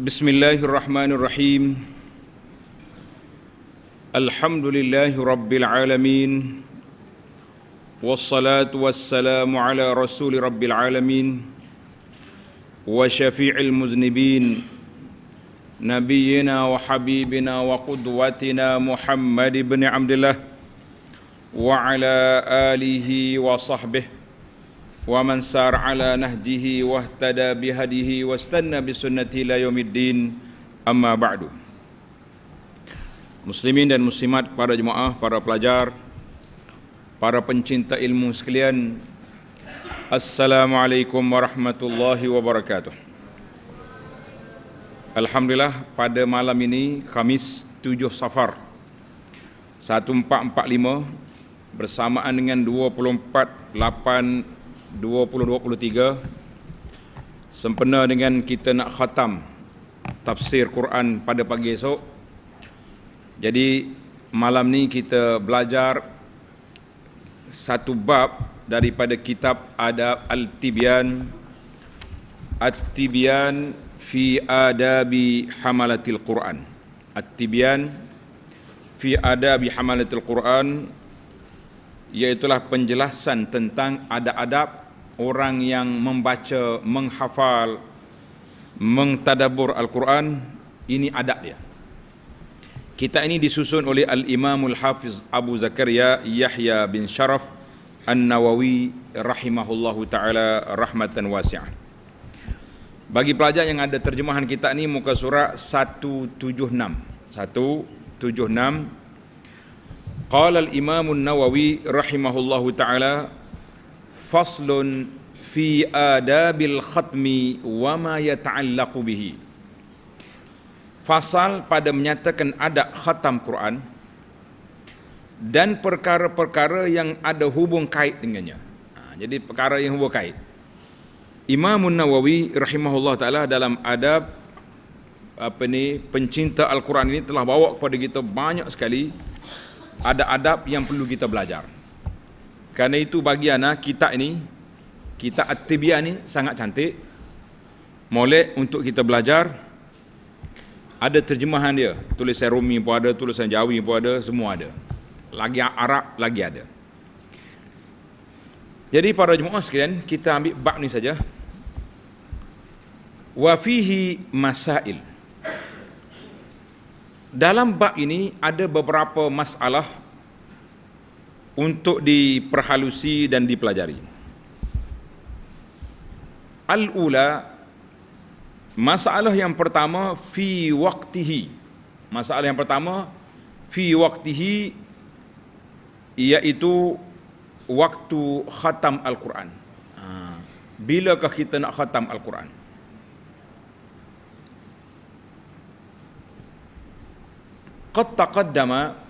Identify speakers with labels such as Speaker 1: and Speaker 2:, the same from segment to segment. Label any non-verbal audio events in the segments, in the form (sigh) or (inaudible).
Speaker 1: بسم الله الرحمن الرحيم الحمد لله رب العالمين والصلاة والسلام على رسول رب العالمين وشفيع المذنبين نبينا وحبيبنا وقدوتنا محمد بن عبد الله وعلى آله وصحبه ومن سار على نهجه واهتدى بهديه واستنى بسنته الى يوم الدين اما بعد Muslimin dan muslimat, para jemaah, para pelajar, para pencinta ilmu sekalian Assalamualaikum warahmatullahi wabarakatuh Alhamdulillah pada malam ini Khamis 7 Safar 1445 bersamaan dengan 2023 sempena dengan kita nak khatam tafsir Quran pada pagi esok. Jadi malam ni kita belajar satu bab daripada kitab Adab Al-Tibyan At-Tibyan fi Adabi Hamalatil Quran. At-Tibyan fi Adabi Hamalatil Quran iaitulah penjelasan tentang adab-adab orang yang membaca, menghafal, mengtadabur Al-Quran, ini adab dia. Kita ini disusun oleh Al-Imamul Hafiz Abu Zakaria Yahya bin Sharaf An-Nawawi rahimahullahu taala rahmatan wasi'ah. Bagi pelajar yang ada terjemahan kita ini muka surat 176. 176. Qala al-Imam An-Nawawi rahimahullahu taala faslun fi adabil khatmi wa ma yata'allaqu bihi fasal pada menyatakan adab khatam Quran dan perkara-perkara yang ada hubung kait dengannya ha, jadi perkara yang hubung kait Imam Nawawi rahimahullah taala dalam adab apa ni pencinta Al-Quran ini telah bawa kepada kita banyak sekali ada adab yang perlu kita belajar. Karena itu bagi ah, kita ini, kita At-Tibiyah ini sangat cantik. Molek untuk kita belajar. Ada terjemahan dia. Tulisan Rumi pun ada, tulisan Jawi pun ada, semua ada. Lagi Arab lagi ada. Jadi para jemaah sekalian, kita ambil bab ni saja. Wa fihi masail. Dalam bab ini ada beberapa masalah untuk diperhalusi dan dipelajari. Al-ula masalah yang pertama fi waqtihi. Masalah yang pertama fi waqtihi iaitu waktu khatam Al-Quran. Ha, bilakah kita nak khatam Al-Quran? Qad taqaddama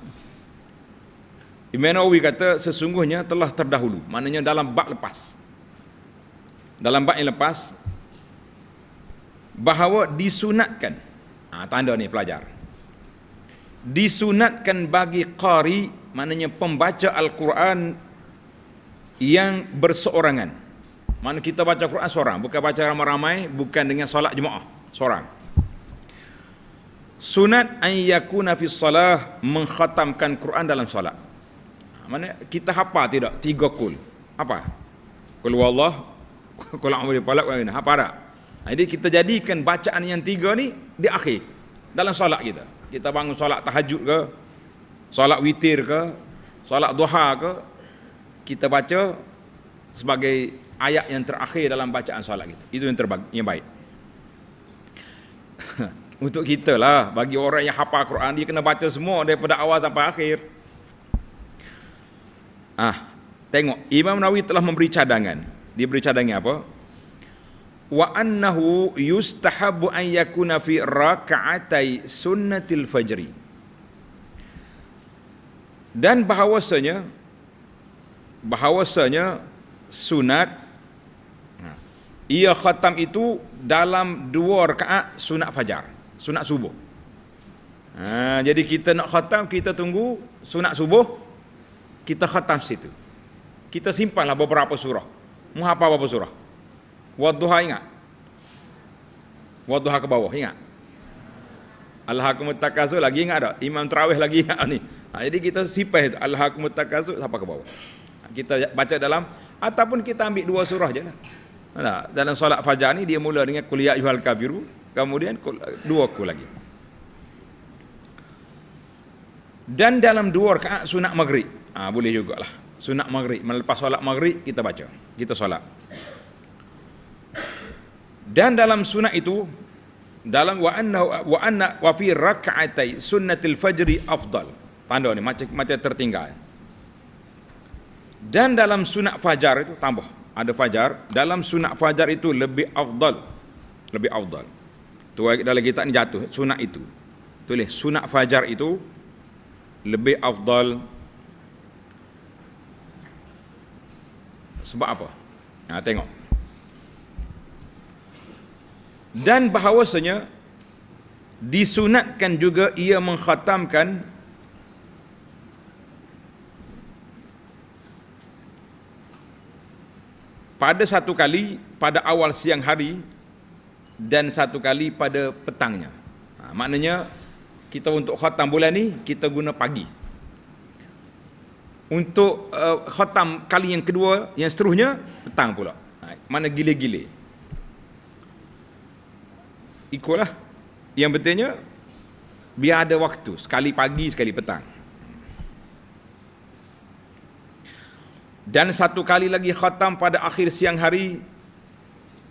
Speaker 1: Imam Nawawi kata sesungguhnya telah terdahulu, maknanya dalam bab lepas. Dalam bab yang lepas bahawa disunatkan. Ha, tanda ni pelajar. Disunatkan bagi qari, maknanya pembaca al-Quran yang berseorangan. Mana kita baca Quran seorang, bukan baca ramai-ramai, bukan dengan solat jemaah, seorang. Sunat ayyakuna fi salah mengkhatamkan Quran dalam solat mana kita apa tidak tiga kul apa kul wallah (laughs) kul amri falak wa minah apa tak jadi kita jadikan bacaan yang tiga ni di akhir dalam solat kita kita bangun solat tahajud ke solat witir ke solat duha ke kita baca sebagai ayat yang terakhir dalam bacaan solat kita itu yang terbaik yang baik (laughs) untuk kita lah bagi orang yang hafal Quran dia kena baca semua daripada awal sampai akhir Ah, tengok Imam Nawawi telah memberi cadangan. Dia beri cadangan apa? Wa annahu yustahabu an yakuna fi raka'atai sunnatil fajri. Dan bahawasanya bahawasanya sunat ia khatam itu dalam dua rakaat sunat fajar, sunat subuh. Ha, jadi kita nak khatam kita tunggu sunat subuh kita khatam situ. Kita simpanlah beberapa surah. apa beberapa surah. Wadduha ingat. Wadduha ke bawah ingat. Al-Hakumut Takasul lagi ingat tak? Imam Terawih lagi ingat ni. Ha, jadi kita sipai Allah Al-Hakumut Takasul sampai ke bawah. Ha, kita baca dalam. Ataupun kita ambil dua surah je lah. Nah, ha, dalam solat fajar ni dia mula dengan kuliah ya yuhal kabiru. Kemudian dua ku lagi. Dan dalam dua rakaat sunat maghrib ha, boleh jugalah sunat maghrib melepas solat maghrib kita baca kita solat dan dalam sunat itu dalam wa anna wa anna wa fi rak'atai sunnatil fajri afdal tanda ni macam macam tertinggal dan dalam sunat fajar itu tambah ada fajar dalam sunat fajar itu lebih afdal lebih afdal tu dalam kitab ni jatuh sunat itu tulis sunat fajar itu lebih afdal Sebab apa? Ha, tengok. Dan bahawasanya, disunatkan juga ia mengkhatamkan pada satu kali pada awal siang hari dan satu kali pada petangnya. Ha, maknanya kita untuk khatam bulan ni kita guna pagi untuk uh, khatam kali yang kedua yang seterusnya petang pula ha, mana gile-gile ikutlah yang pentingnya biar ada waktu sekali pagi sekali petang dan satu kali lagi khatam pada akhir siang hari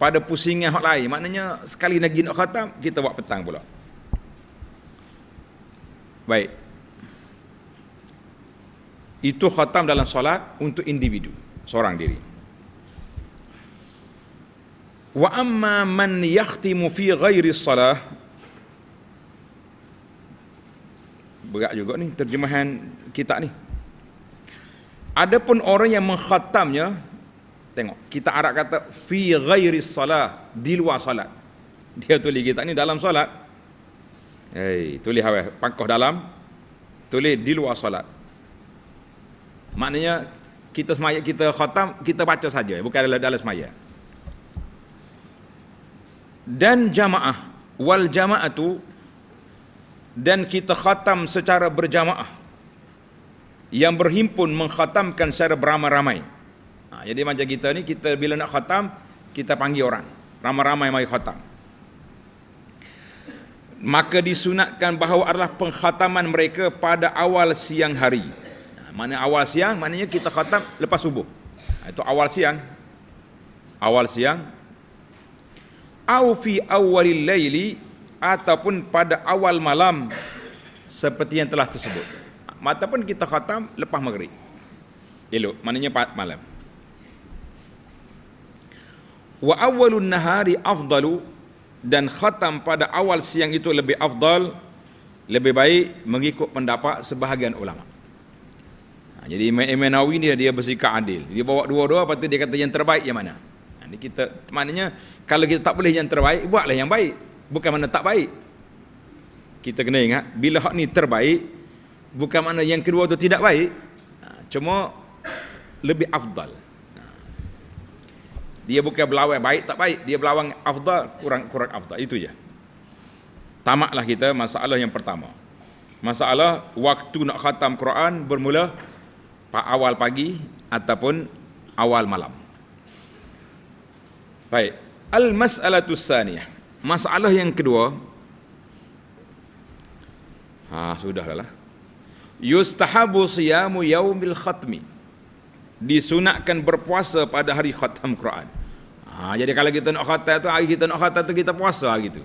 Speaker 1: pada pusingnya hak lain maknanya sekali lagi nak khatam kita buat petang pula baik itu khatam dalam solat untuk individu seorang diri wa amma man yakhtimu fi ghairi salah berat juga ni terjemahan kitab ni adapun orang yang mengkhatamnya tengok kita Arab kata fi ghairi salah di luar solat. dia tulis kitab ni dalam solat. Hei, tulis awal, pangkoh dalam, tulis di luar solat. Maknanya kita semaya kita khatam kita baca saja ya. bukan dalam dalam semaya. Dan jamaah wal jamaatu dan kita khatam secara berjamaah yang berhimpun mengkhatamkan secara beramai-ramai. Ha, jadi macam kita ni kita bila nak khatam kita panggil orang ramai-ramai mai khatam. Maka disunatkan bahawa adalah pengkhataman mereka pada awal siang hari. Mana awal siang, maknanya kita khatam lepas subuh. Ha, itu awal siang. Awal siang. Au fi awwalil laili ataupun pada awal malam seperti yang telah tersebut. Mata pun kita khatam lepas maghrib. Elok, maknanya malam. Wa awwalun nahari afdalu dan khatam pada awal siang itu lebih afdal, lebih baik mengikut pendapat sebahagian ulama'. Ha, jadi Imam, Imam Nawawi ni dia bersikap adil. Dia bawa dua-dua patut dia kata yang terbaik yang mana? Ha, ini kita maknanya kalau kita tak boleh yang terbaik, buatlah yang baik. Bukan mana tak baik. Kita kena ingat bila hak ni terbaik bukan mana yang kedua tu tidak baik. Ha, cuma lebih afdal. Ha, dia bukan berlawan baik tak baik, dia berlawan afdal kurang kurang afdal. Itu je. Tamaklah kita masalah yang pertama. Masalah waktu nak khatam Quran bermula awal pagi ataupun awal malam. Baik, al-mas'alatu tsaniyah. Masalah yang kedua. Ha, sudahlah lah. Yustahabu siyamu yaumil khatmi. Disunatkan berpuasa pada hari khatam Quran. Ha, jadi kalau kita nak khatam tu, hari kita nak khatam tu kita puasa hari tu.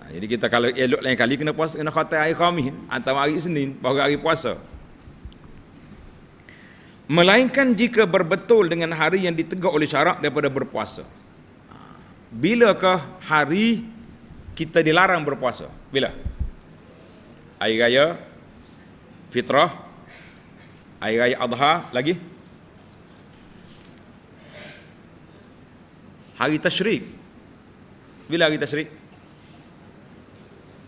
Speaker 1: Ha, jadi kita kalau elok lain kali kena puasa, kena khatam hari Khamis atau hari Isnin baru hari puasa. Melainkan jika berbetul dengan hari yang ditegak oleh syarak daripada berpuasa. Ha. Bilakah hari kita dilarang berpuasa? Bila? Hari Raya, Fitrah, Hari Raya Adha, lagi? Hari Tashrik. Bila hari Tashrik?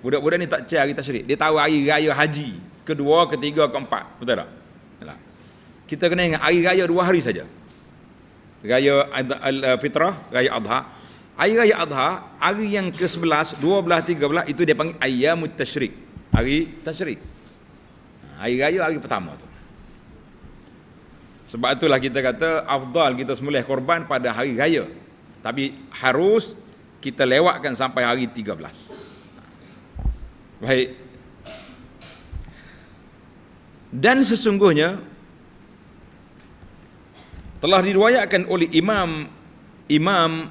Speaker 1: Budak-budak ni tak cek hari Tashrik. Dia tahu hari Raya Haji. Kedua, ketiga, keempat. Betul tak? kita kena ingat hari raya dua hari saja. Raya Al-Fitrah, uh, raya Adha. Hari raya Adha, hari yang ke-11, 12, 13 itu dia panggil Ayyamut Tashrik. Hari Tashrik. Ha, hari raya hari pertama tu. Sebab itulah kita kata afdal kita semulih korban pada hari raya. Tapi harus kita lewatkan sampai hari 13. Baik. Dan sesungguhnya telah diriwayatkan oleh Imam Imam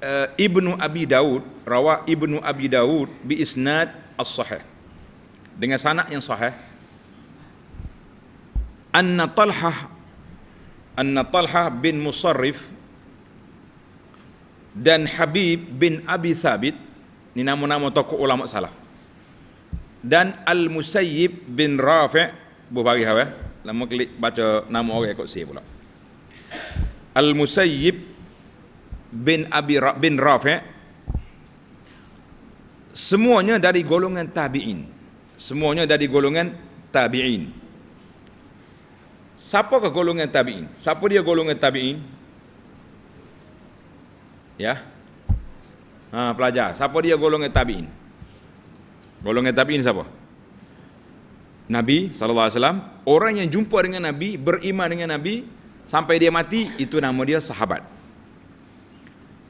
Speaker 1: uh, Ibnu Abi Daud rawa Ibnu Abi Daud bi isnad as-sahih dengan sanad yang sahih anna Talhah anna Talha bin Musarrif dan Habib bin Abi Sabit ni nama-nama tokoh ulama salaf dan Al-Musayyib bin Rafi' Bu Bagi Hawa Lama klik baca nama orang okay, kot saya pula Al-Musayyib bin Abi Ra bin Rafi' semuanya dari golongan tabi'in semuanya dari golongan tabi'in siapa ke golongan tabi'in siapa dia golongan tabi'in ya ha, pelajar siapa dia golongan tabi'in golongan tabi'in siapa Nabi Sallallahu Alaihi Wasallam. orang yang jumpa dengan Nabi beriman dengan Nabi sampai dia mati itu nama dia sahabat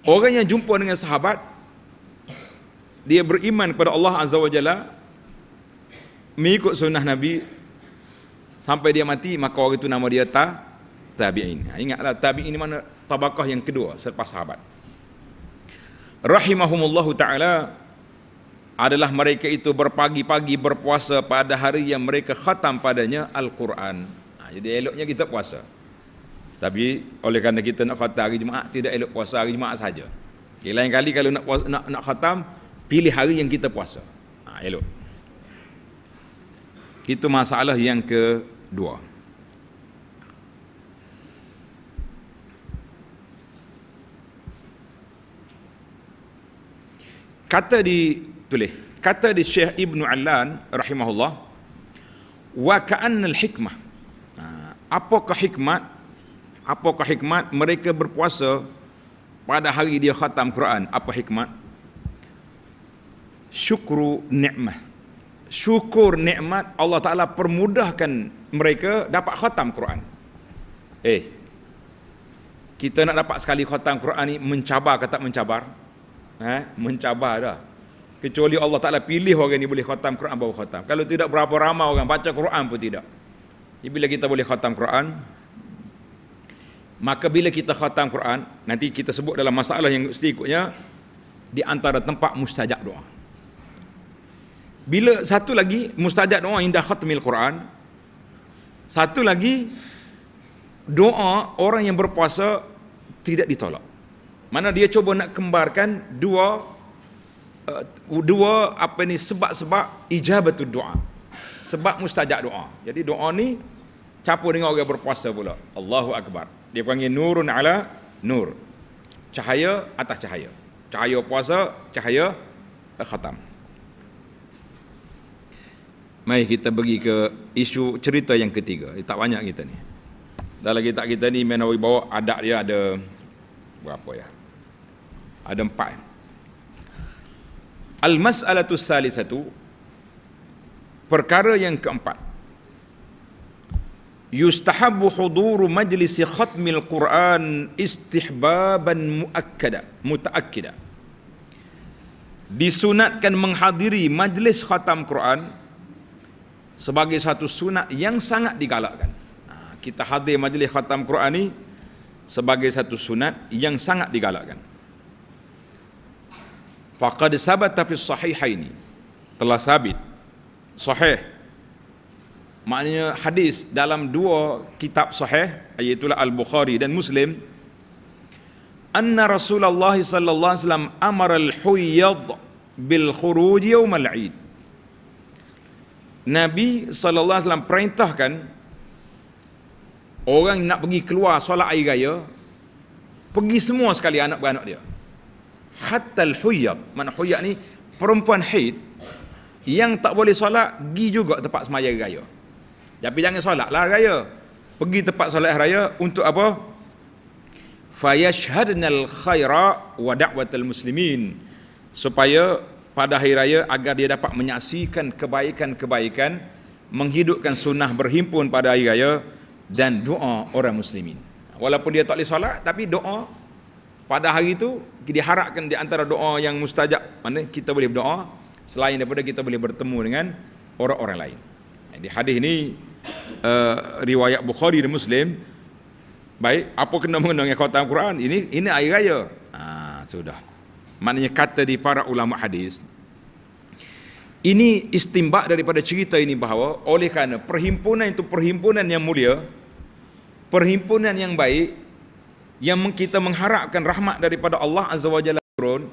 Speaker 1: orang yang jumpa dengan sahabat dia beriman kepada Allah Azza wa Jalla mengikut sunnah Nabi sampai dia mati maka orang itu nama dia ta tabi'in ha, ingatlah tabi'in ini mana tabakah yang kedua selepas sahabat rahimahumullahu ta'ala adalah mereka itu berpagi-pagi berpuasa pada hari yang mereka khatam padanya Al-Quran ha, jadi eloknya kita puasa tapi oleh kerana kita nak khatam hari Jumaat tidak elok puasa hari Jumaat saja. Okay, lain kali kalau nak puasa, nak, nak khatam pilih hari yang kita puasa. Ha, elok. Itu masalah yang kedua. Kata di tulis, kata di Syekh Ibn Alan rahimahullah, wa ka'anna al-hikmah. Ha, apakah hikmat apakah hikmat mereka berpuasa pada hari dia khatam Quran apa hikmat syukru nikmah syukur nikmat Allah Taala permudahkan mereka dapat khatam Quran eh kita nak dapat sekali khatam Quran ni mencabar ke tak mencabar eh mencabar dah kecuali Allah Taala pilih orang ni boleh khatam Quran baru khatam kalau tidak berapa ramai orang baca Quran pun tidak bila kita boleh khatam Quran Maka bila kita khatam Quran, nanti kita sebut dalam masalah yang seterusnya di antara tempat mustajab doa. Bila satu lagi mustajab doa indah khatmil Quran, satu lagi doa orang yang berpuasa tidak ditolak. Mana dia cuba nak kembarkan dua uh, dua apa ni sebab-sebab ijabatul doa. Sebab mustajab doa. Jadi doa ni campur dengan orang berpuasa pula. Allahu akbar dia panggil nurun ala nur cahaya atas cahaya cahaya puasa cahaya khatam mari kita pergi ke isu cerita yang ketiga eh, tak banyak kita ni dalam kitab kita ni menawi bawa adat dia ada berapa ya ada empat al mas'alatu salisatu perkara yang keempat yustahabbu huduru majlis khatmil Qur'an istihbaban muakkada mutaakkida disunatkan menghadiri majlis khatam Quran sebagai satu sunat yang sangat digalakkan ha, kita hadir majlis khatam Quran ini sebagai satu sunat yang sangat digalakkan faqad sabata fi sahihaini telah sabit sahih maknanya hadis dalam dua kitab sahih iaitu al-Bukhari dan Muslim anna Rasulullah sallallahu alaihi wasallam amara al-huyyad bil khuruj yawm al-Eid Nabi sallallahu alaihi wasallam perintahkan orang nak pergi keluar solat air raya pergi semua sekali anak-anak dia hatta al-huyyad mana huyyad ni perempuan haid yang tak boleh solat gi juga tempat semayang raya tapi jangan solat lah raya. Pergi tempat solat raya untuk apa? Fayashhadna al-khaira wa da'watal muslimin. Supaya pada hari raya agar dia dapat menyaksikan kebaikan-kebaikan menghidupkan sunnah berhimpun pada hari raya dan doa orang muslimin. Walaupun dia tak boleh solat tapi doa pada hari itu diharapkan di antara doa yang mustajab mana kita boleh berdoa selain daripada kita boleh bertemu dengan orang-orang lain. Di hadis ini uh, riwayat Bukhari dan Muslim baik apa kena mengenai dengan khatam Quran ini ini air raya ha, sudah maknanya kata di para ulama hadis ini istimbak daripada cerita ini bahawa oleh kerana perhimpunan itu perhimpunan yang mulia perhimpunan yang baik yang kita mengharapkan rahmat daripada Allah Azza wa Jalla turun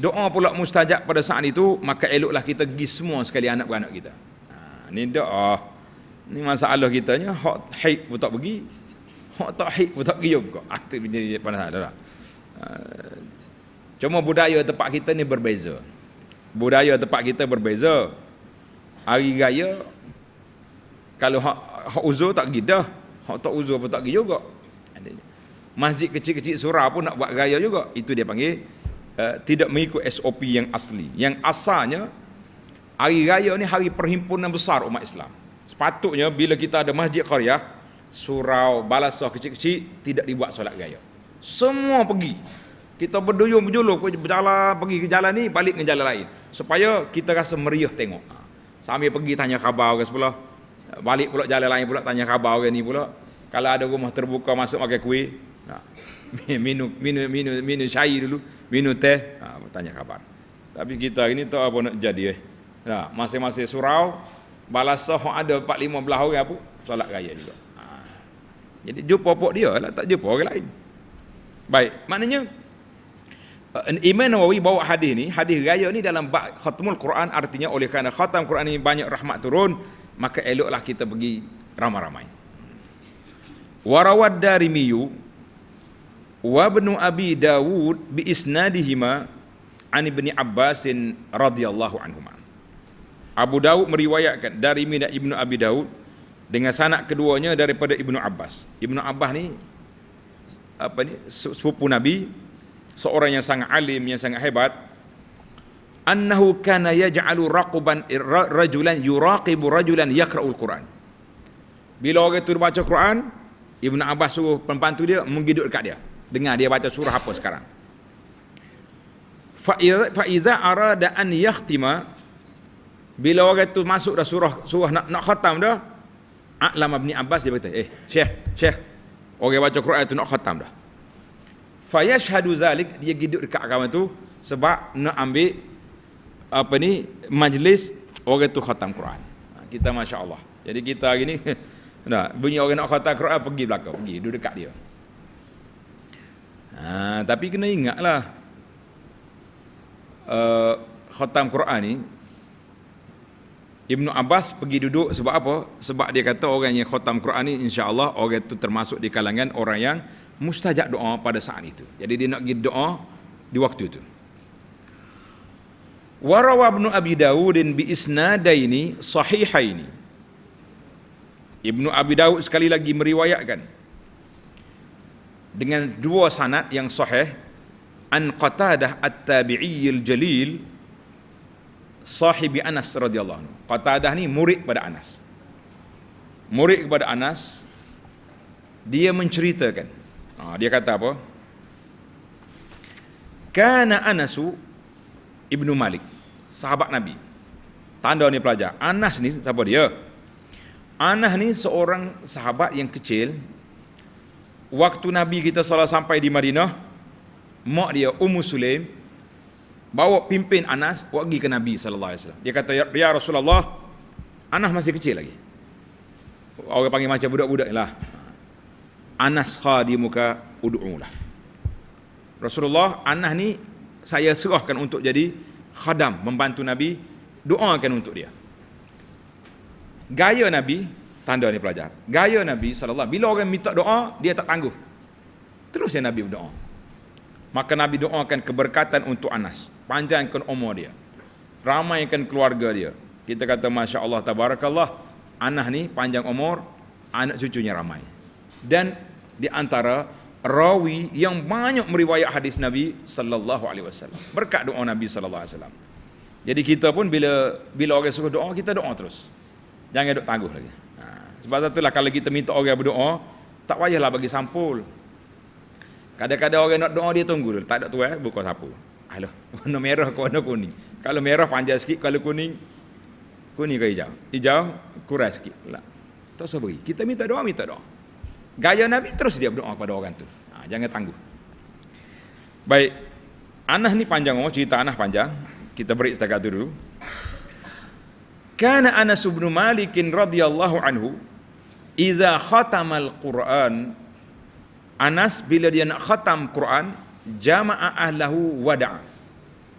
Speaker 1: doa pula mustajab pada saat itu maka eloklah kita pergi semua sekali anak-anak kita ha, ini doa Ni masalah kitanya hak haid pun tak pergi. Hak tak haid pun tak pergi juga. Ya Aktif ah, menjadi panas lah. Ah, cuma budaya tempat kita ni berbeza. Budaya tempat kita berbeza. Hari raya kalau hak hak uzur tak pergi dah. Hak tak uzur pun tak pergi juga. Masjid kecil-kecil surau pun nak buat raya juga. Itu dia panggil uh, tidak mengikut SOP yang asli. Yang asalnya hari raya ni hari perhimpunan besar umat Islam. Sepatutnya bila kita ada masjid qaryah, surau, balasah kecil-kecil tidak dibuat solat gaya. Semua pergi. Kita berduyung berjuluh berjalan pergi ke jalan ni balik ke jalan lain supaya kita rasa meriah tengok. Ha. Sambil pergi tanya khabar orang sebelah. Balik pulak jalan lain pulak tanya khabar orang ni pulak Kalau ada rumah terbuka masuk pakai kuih. Ha. (laughs) Minum minum minum minum syai dulu, minum teh, ha, tanya khabar. Tapi kita ini tak apa nak jadi eh. Nah, masing-masing surau balasah ada empat lima belah orang pun solat raya juga ha. jadi jumpa pokok dia lah tak jumpa orang lain baik maknanya eh, Iman Nawawi bawa hadis ni, hadis raya ni dalam khatmul Quran artinya oleh kerana khatam Quran ni banyak rahmat turun, maka eloklah kita pergi ramai-ramai. Warawad darimiyu wa ibn Abi Dawud bi isnadihima an ibni Abbasin radhiyallahu anhumah. Abu Daud meriwayatkan dari Minat Ibnu Abi Daud dengan sanak keduanya daripada Ibnu Abbas. Ibnu Abbas ni apa ni sepupu Nabi seorang yang sangat alim yang sangat hebat annahu kana yaj'alu raquban rajulan yuraqibu rajulan yaqra'ul quran bila orang itu baca Quran Ibnu Abbas suruh pembantu dia menggiduk dekat dia dengar dia baca surah apa sekarang fa iza arada an yakhtima bila orang itu masuk dah surah surah nak nak khatam dah Alam bin Abbas dia kata eh syekh syekh orang baca Quran itu nak khatam dah fayashhadu zalik dia giduk dekat kawan tu sebab nak ambil apa ni majlis orang itu khatam Quran ha, kita masya-Allah jadi kita hari ni nah (laughs) bunyi orang nak khatam Quran pergi belakang pergi duduk dekat dia ha, tapi kena ingatlah uh, khatam Quran ni Ibnu Abbas pergi duduk sebab apa? Sebab dia kata orang yang khotam Quran ni insya-Allah orang itu termasuk di kalangan orang yang mustajab doa pada saat itu. Jadi dia nak pergi doa di waktu itu. Warawa Ibnu Abi Dawud bi isnadaini sahihaini. Ibnu Abi Dawud sekali lagi meriwayatkan dengan dua sanad yang sahih an Qatadah at-Tabi'iyyil Jalil sahibi Anas radhiyallahu anhu. Qatadah ni murid pada Anas. Murid kepada Anas dia menceritakan. Ha, dia kata apa? Kana Anasu Ibnu Malik, sahabat Nabi. Tanda ni pelajar. Anas ni siapa dia? Anas ni seorang sahabat yang kecil. Waktu Nabi kita salah sampai di Madinah, mak dia Ummu Sulaim bawa pimpin Anas pergi ke Nabi sallallahu alaihi wasallam. Dia kata ya, ya Rasulullah Anas masih kecil lagi. Orang panggil macam budak-budak lah. Anas khadimuka ud'ulah. Rasulullah Anas ni saya serahkan untuk jadi khadam membantu Nabi doakan untuk dia. Gaya Nabi tanda ni pelajar. Gaya Nabi sallallahu bila orang minta doa dia tak tangguh. Terus ya Nabi berdoa maka Nabi doakan keberkatan untuk Anas panjangkan umur dia ramaikan keluarga dia kita kata Masya Allah Tabarakallah Anas ni panjang umur anak cucunya ramai dan di antara rawi yang banyak meriwayat hadis Nabi sallallahu alaihi wasallam. Berkat doa Nabi sallallahu alaihi wasallam. Jadi kita pun bila bila orang suruh doa, kita doa terus. Jangan duk tangguh lagi. Ha. sebab itulah kalau kita minta orang berdoa, tak payahlah bagi sampul. Kadang-kadang orang nak doa dia tunggu dulu. Tak ada tuan, eh, buka sapu. Alah, (laughs) warna merah ke warna kuning. Kalau merah panjang sikit, kalau kuning, kuning ke hijau. Hijau, kurang sikit. Lah. Tak usah beri. Kita minta doa, minta doa. Gaya Nabi terus dia berdoa kepada orang tu. Ha, jangan tangguh. Baik. Anah ni panjang umur, oh. cerita Anah panjang. Kita beri setakat dulu. Kana Anas bin Malikin radhiyallahu anhu, Iza khatamal Qur'an, Anas bila dia nak khatam Quran jama'a ahlahu wada'a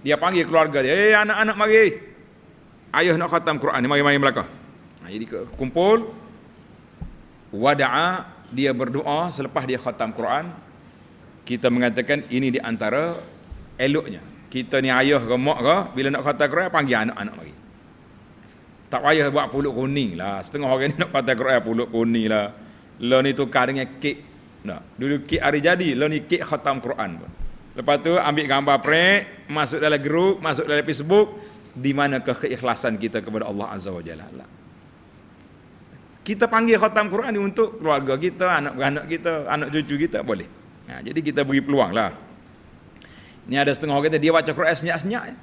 Speaker 1: dia panggil keluarga dia eh anak-anak mari ayah nak khatam Quran ni mari-mari belaka ha, jadi kumpul wada'a dia berdoa selepas dia khatam Quran kita mengatakan ini di antara eloknya kita ni ayah ke mak ke bila nak khatam Quran panggil anak-anak mari tak payah buat pulut kuning lah setengah orang ni nak khatam Quran pulut kuning lah lah ni tukar dengan kek Nah, dulu kek hari jadi, lalu ni kek khatam Quran pun. Lepas tu ambil gambar prek, masuk dalam grup, masuk dalam Facebook, di mana keikhlasan kita kepada Allah Azza wa Jalla. Lah. Kita panggil khatam Quran ni untuk keluarga kita, anak-anak kita, anak cucu kita, boleh. Nah, jadi kita beri peluang lah. Ini ada setengah orang kata, dia baca Quran senyap-senyap. Ya.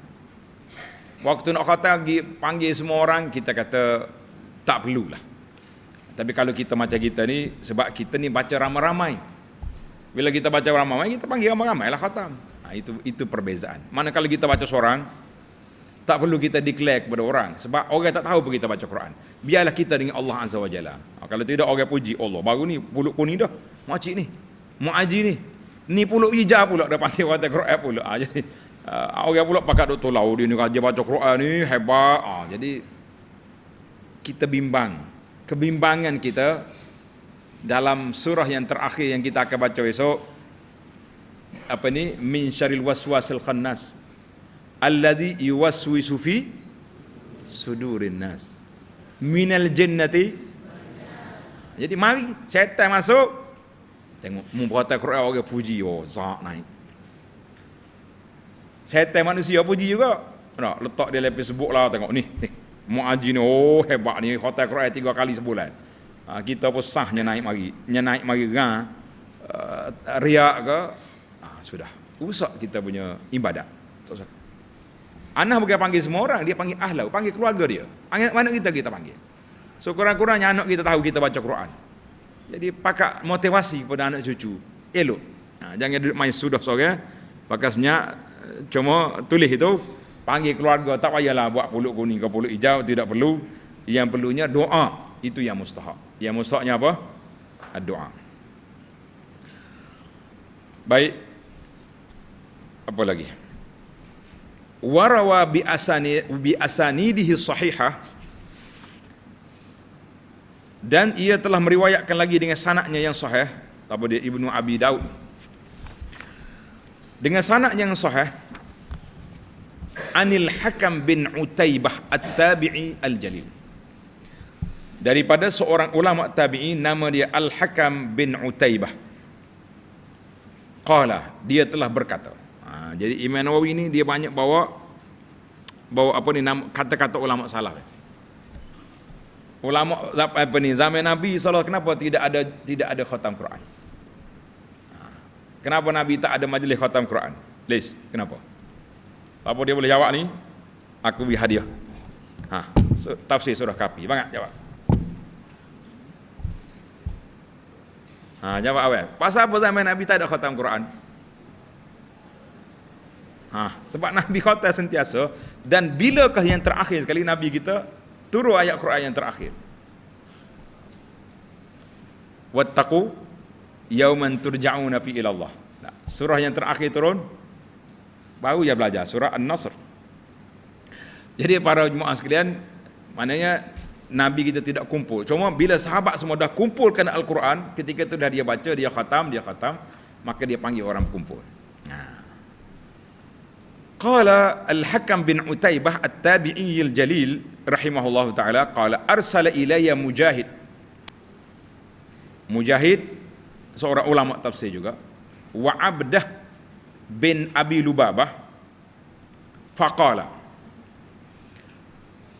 Speaker 1: Waktu nak kata panggil semua orang, kita kata, tak perlulah. Tapi kalau kita macam kita ni, sebab kita ni baca ramai-ramai. Bila kita baca ramai-ramai, kita panggil ramai-ramai lah khatam. Nah, ha, itu itu perbezaan. Mana kalau kita baca seorang, tak perlu kita declare kepada orang. Sebab orang tak tahu pun kita baca Quran. Biarlah kita dengan Allah Azza wa Jalla. Nah, ha, kalau tidak orang puji Allah. Baru ni puluk kuni dah. Makcik ni. Mu'aji ni. Ni puluk hijau pulak dah panggil baca Quran pulak. Ha, jadi, uh, orang pula pakat Dr. Laudi ni kerja baca Quran ni hebat. Ha, jadi, kita bimbang kebimbangan kita dalam surah yang terakhir yang kita akan baca esok apa ni min syaril waswasil khannas alladhi yuwaswisu fi sudurin nas minal jannati jadi mari syaitan masuk tengok mumpata Quran orang puji oh zak naik syaitan manusia puji juga nak letak dia lebih sebut lah tengok ni, ni Muaji ni oh hebat ni hotel kerajaan tiga kali sebulan. Ha, kita pun sahnya naik mari. Nya naik mari gang uh, riak ke ha, sudah. Usak kita punya ibadat. Tak usah. Anak bukan panggil semua orang, dia panggil ahlau, panggil keluarga dia. Panggil mana kita kita panggil. So kurang-kurangnya anak kita tahu kita baca Quran. Jadi pakak motivasi kepada anak cucu. Elok. Ha, jangan duduk main sudah sore. Eh. Pakasnya cuma tulis itu panggil keluarga tak payahlah buat puluk kuning ke puluk hijau tidak perlu yang perlunya doa itu yang mustahak yang mustahaknya apa doa baik apa lagi warawa bi asani bi asanidihi sahihah dan ia telah meriwayatkan lagi dengan sanaknya yang sahih apa dia Ibnu Abi Daud dengan sanak yang sahih Anil Hakam bin Utaibah At-Tabi'i Al-Jalil Daripada seorang ulama tabi'i Nama dia Al-Hakam bin Utaibah Qala Dia telah berkata ha, Jadi Imam Nawawi ni dia banyak bawa Bawa apa ni Kata-kata ulama salah Ulama apa ni Zaman Nabi SAW kenapa tidak ada Tidak ada khatam Quran ha, Kenapa Nabi tak ada majlis khatam Quran List kenapa apa dia boleh jawab ni aku beri hadiah ha so, tafsir surah kapi bangat jawab ha jawab awal pasal apa zaman nabi tak ada khatam Quran ha sebab nabi khatam sentiasa dan bilakah yang terakhir sekali nabi kita turun ayat Quran yang terakhir wattaqu yauman turja'una fi ila Allah surah yang terakhir turun baru dia belajar surah An-Nasr. Jadi para jemaah sekalian, maknanya Nabi kita tidak kumpul. Cuma bila sahabat semua dah kumpulkan Al-Quran, ketika itu dah dia baca, dia khatam, dia khatam, maka dia panggil orang kumpul. Ha. Qala Al-Hakam bin Utaibah At-Tabi'iyil Jalil rahimahullah taala qala arsala ilayya Mujahid Mujahid seorang ulama tafsir juga wa abdah bin Abi Lubabah faqala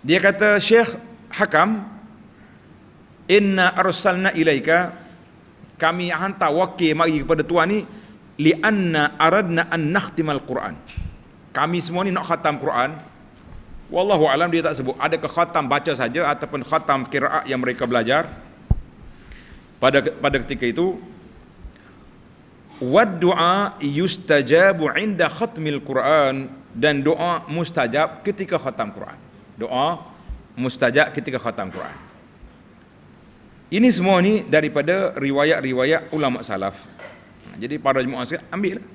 Speaker 1: dia kata Syekh Hakam inna arsalna ilaika kami hantar wakil mari kepada tuan ni li anna aradna an nakhtimal quran kami semua ni nak khatam quran wallahu alam dia tak sebut ada ke khatam baca saja ataupun khatam qiraat yang mereka belajar pada pada ketika itu wa du'a yustajabu inda khatmil Quran dan doa mustajab ketika khatam Quran. Doa mustajab ketika khatam Quran. Ini semua ni daripada riwayat-riwayat ulama salaf. Ha, jadi para jemaah sekalian ambil. Lah.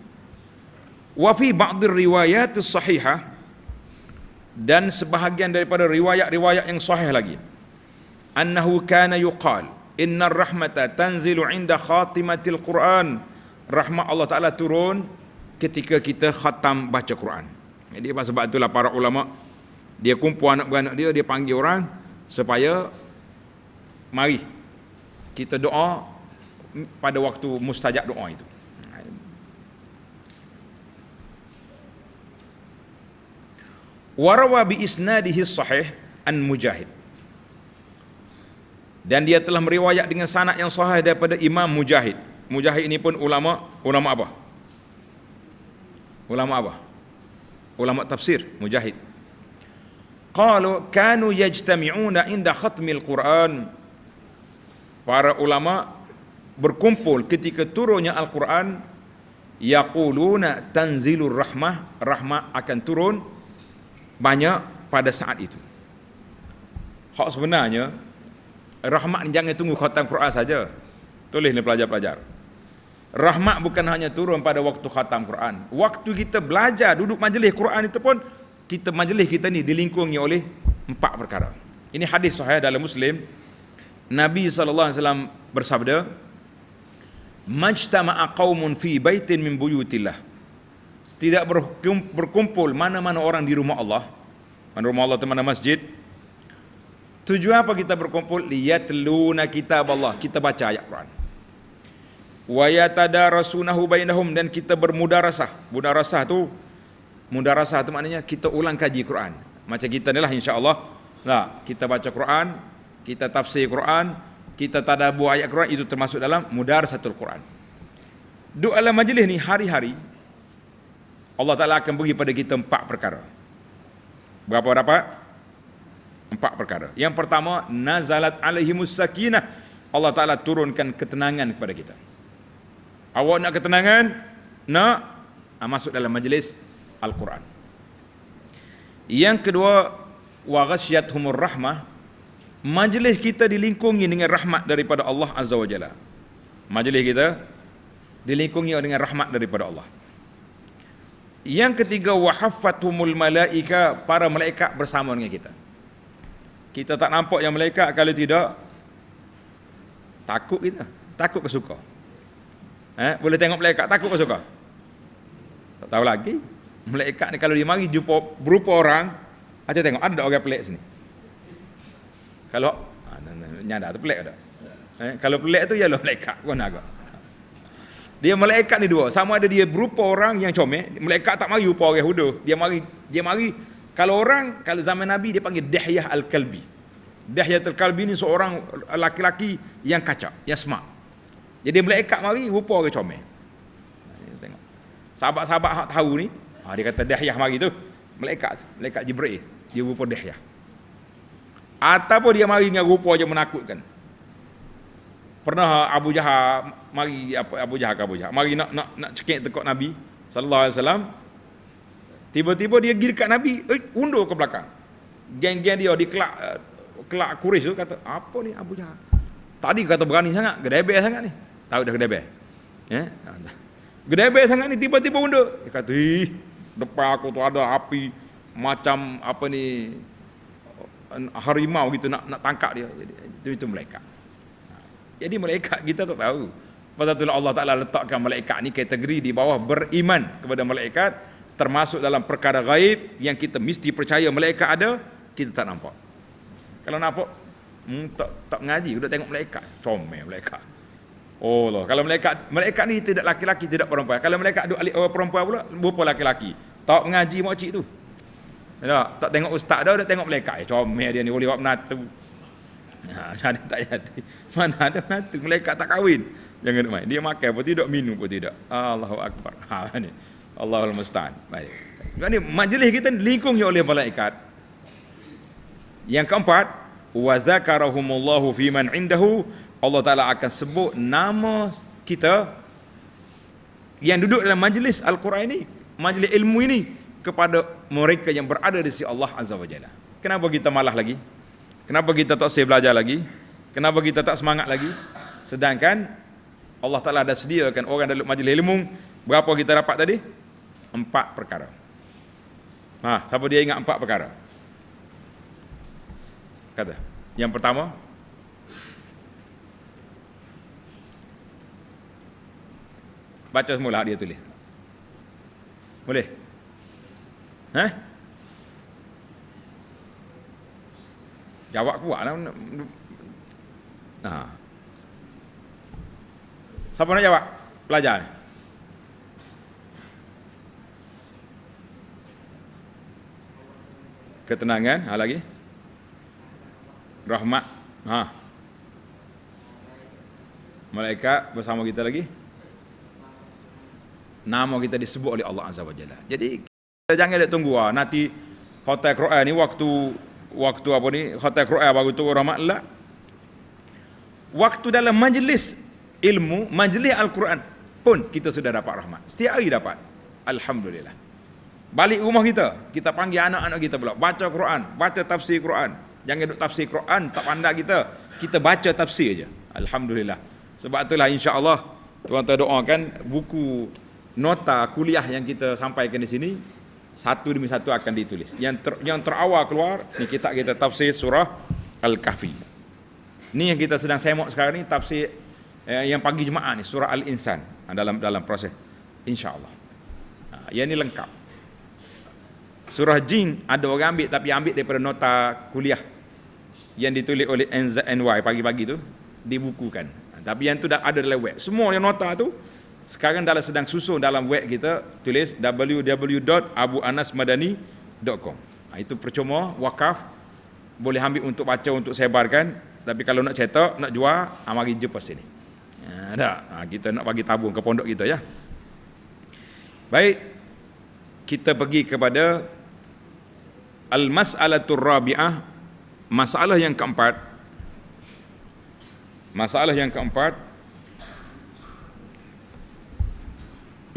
Speaker 1: Wa fi ba'd riwayat sahihah dan sebahagian daripada riwayat-riwayat yang sahih lagi. Anhu kana yuqal inna rahmata tanzilu inda khatimatil Quran rahmat Allah Ta'ala turun ketika kita khatam baca Quran. Jadi sebab itulah para ulama dia kumpul anak-anak dia, dia panggil orang supaya mari kita doa pada waktu mustajab doa itu. Warawa bi isnadihi sahih an Mujahid. Dan dia telah meriwayat dengan sanad yang sahih daripada Imam Mujahid. Mujahid ini pun ulama ulama apa? Ulama apa? Ulama tafsir Mujahid. Qalu kanu yajtami'una inda khatmil Quran. Para ulama berkumpul ketika turunnya Al-Quran yaquluna tanzilur rahmah rahmah akan turun banyak pada saat itu. Hak sebenarnya rahmat jangan tunggu khatam Quran saja. Tulis ni pelajar-pelajar. Rahmat bukan hanya turun pada waktu khatam Quran. Waktu kita belajar duduk majlis Quran itu pun kita majlis kita ni dilingkungi oleh empat perkara. Ini hadis sahih dalam Muslim. Nabi sallallahu alaihi wasallam bersabda, "Majtama'a qaumun fi baitin min buyutillah." Tidak berkumpul mana-mana orang di rumah Allah. Mana rumah Allah teman masjid. Tujuan apa kita berkumpul? Liyatluna kitab Allah. Kita baca ayat Quran wayatada rasunahu bainahum dan kita bermudah rasah. Mudah tu mudarasa tu maknanya kita ulang kaji Quran. Macam kita ni lah insya-Allah. Lah, kita baca Quran, kita tafsir Quran, kita tadabbur ayat Quran itu termasuk dalam mudar satu Quran. Doa dalam majlis ni hari-hari Allah Taala akan bagi pada kita empat perkara. Berapa dapat? Empat perkara. Yang pertama, nazalat alaihimus sakinah. Allah Taala turunkan ketenangan kepada kita. Awak nak ketenangan, nak ah, masuk dalam majlis Al-Quran. Yang kedua, Wa waghasyathumur rahmah. Majlis kita dilingkungi dengan rahmat daripada Allah Azza wa Jalla. Majlis kita dilingkungi dengan rahmat daripada Allah. Yang ketiga, wahaffatumul malaika. Para malaikat bersama dengan kita. Kita tak nampak yang malaikat kalau tidak takut kita, takut kesukaan. Eh, boleh tengok malaikat takut pasal kau. Tak tahu lagi. Malaikat ni kalau dia mari jumpa berupa orang, aja tengok ada tak orang pelik sini. Kalau ah, nyada tu pelik ada Eh, kalau pelik tu ialah malaikat pun agak. Dia malaikat ni dua. Sama ada dia berupa orang yang comel, malaikat tak mari rupa orang hudo. Dia mari dia mari kalau orang kalau zaman Nabi dia panggil Dihyah al-Kalbi. Dihyah al-Kalbi ni seorang laki-laki yang kacak, yang smart. Jadi boleh malaikat mari rupa ke comel. tengok. Sahabat-sahabat hak tahu ni, ha, dia kata Dahyah mari tu. Malaikat tu, malaikat Jibril, dia rupa Dahyah. Ataupun dia mari dengan rupa je menakutkan. Pernah Abu Jahal mari apa Abu Jahal ke Abu Jahal, mari nak nak nak cekik tekak Nabi sallallahu alaihi wasallam. Tiba-tiba dia pergi dekat Nabi, eh, undur ke belakang. Geng-geng dia di kelak kelak Quraisy tu kata, "Apa ni Abu Jahal?" Tadi kata berani sangat, gedebe sangat ni. Tahu dah kedai bel. Ya. Ah, kedai bel sangat ni tiba-tiba unduk. Dia kata, "Ih, depan aku tu ada api macam apa ni harimau gitu nak nak tangkap dia." Jadi itu itu malaikat. Ah, jadi malaikat kita tak tahu. Pasal itulah Allah Ta'ala letakkan malaikat ni kategori di bawah beriman kepada malaikat termasuk dalam perkara gaib yang kita mesti percaya malaikat ada kita tak nampak kalau nampak hmm, tak, tak ngaji sudah tengok malaikat comel malaikat Oh Allah, kalau malaikat malaikat ni tidak laki-laki tidak perempuan. Kalau malaikat duk alik orang perempuan pula, berapa laki-laki? Tak mengaji mak cik tu. Tak, tak tengok ustaz dah, dah tengok malaikat. Eh, comel dia ni boleh buat menatu. (laughs) Ha, ada tak jadi. Mana ada menatu malaikat tak kahwin. Jangan duk main. Dia makan pun tidak, minum pun tidak. Allahu akbar. (laughs) Ha, ni. Allahul mustaan. Baik. Jadi majlis kita lingkungnya oleh malaikat. Yang keempat, wa zakarahumullahu fi man indahu Allah Ta'ala akan sebut nama kita yang duduk dalam majlis Al-Quran ini, majlis ilmu ini kepada mereka yang berada di sisi Allah Azza wa Jalla. Kenapa kita malah lagi? Kenapa kita tak sibuk belajar lagi? Kenapa kita tak semangat lagi? Sedangkan Allah Ta'ala dah sediakan orang dalam majlis ilmu berapa kita dapat tadi? Empat perkara. Nah, ha, siapa dia ingat empat perkara? Kata. Yang pertama, Baca semula dia tulis. Boleh? Ha? Jawab kuat lah. Ha. Siapa nak jawab? Pelajar ni. Ketenangan. Ha lagi. Rahmat. Ha. Malaikat bersama kita lagi. Ha nama kita disebut oleh Allah Azza wa Jalla. Jadi kita jangan nak tunggu ah nanti khatam Quran ni waktu waktu apa ni khatam Quran baru tu orang lah. Waktu dalam majlis ilmu, majlis Al-Quran pun kita sudah dapat rahmat. Setiap hari dapat. Alhamdulillah. Balik rumah kita, kita panggil anak-anak kita pula baca Quran, baca tafsir Quran. Jangan duk tafsir Quran tak pandai kita. Kita baca tafsir aja. Alhamdulillah. Sebab itulah insya-Allah tuan-tuan doakan buku nota kuliah yang kita sampaikan di sini satu demi satu akan ditulis. Yang ter, yang terawal keluar ni kita kita tafsir surah Al-Kahfi. Ni yang kita sedang semak sekarang ni tafsir eh, yang pagi Jumaat ni surah Al-Insan ah, dalam dalam proses insya-Allah. Ha, yang ni lengkap. Surah Jin ada orang ambil tapi ambil daripada nota kuliah yang ditulis oleh NZNY pagi-pagi tu dibukukan. Ah, tapi yang tu dah ada dalam web. Semua yang nota tu sekarang dalam sedang susun dalam web kita tulis www.abuanasmadani.com ha, itu percuma wakaf boleh ambil untuk baca untuk sebarkan tapi kalau nak cetak nak jual ha, mari je pas sini ha, ha, kita nak bagi tabung ke pondok kita ya baik kita pergi kepada al masalatur rabi'ah masalah yang keempat masalah yang keempat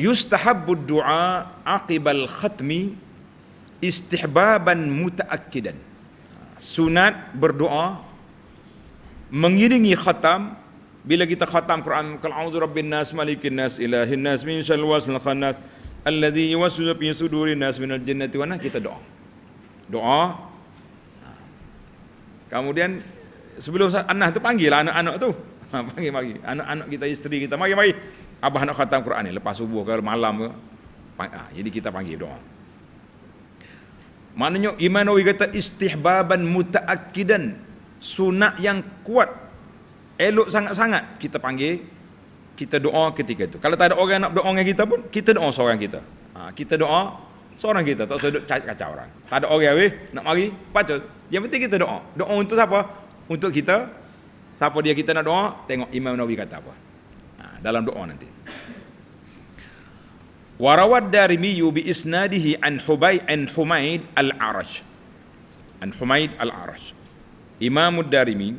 Speaker 1: yustahabbu du'a aqibal khatmi istihbaban mutaakkidan sunat berdoa mengiringi khatam bila kita khatam Quran kal auzu rabbin nas malikin nas ilahin nas min syarril waswasil khannas alladhi yuwaswisu fi suduri nas minal jinnati wan kita doa doa kemudian sebelum anak tu panggil lah anak-anak tu (laughs) panggil panggil anak-anak kita isteri kita mari mari Abah nak khatam Quran ni lepas subuh ke malam ke. Ha, jadi kita panggil doa. Maknanya Imam Nawawi kata istihbaban mutaakkidan sunat yang kuat elok sangat-sangat kita panggil kita doa ketika itu. Kalau tak ada orang nak doa dengan kita pun kita doa seorang kita. Ha, kita doa seorang kita tak usah kacau, kacau orang. Tak ada orang weh nak mari patut. Yang penting kita doa. Doa untuk siapa? Untuk kita. Siapa dia kita nak doa? Tengok Imam Nawawi kata apa dalam doa nanti. Warawat Darimiyu bi isnadihi an Hubay an Humaid al Arash. An Humaid al Arash. Imam Darimi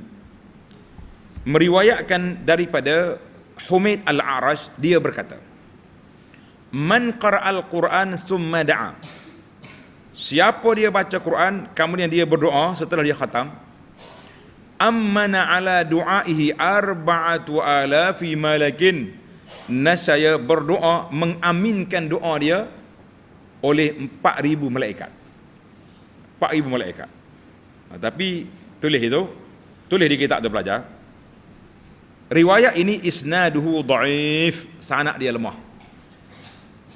Speaker 1: meriwayatkan daripada Humaid al Arash dia berkata Man qara'a al-Quran thumma da'a. Siapa dia baca Quran, kemudian dia berdoa setelah dia khatam, ammana ala du'aihi arba'atu ala fi malakin nasaya berdoa mengaminkan doa dia oleh 4000 malaikat 4000 malaikat ha, tapi tulis itu tulis di kitab tu pelajar riwayat ini isnaduhu dhaif sanad dia lemah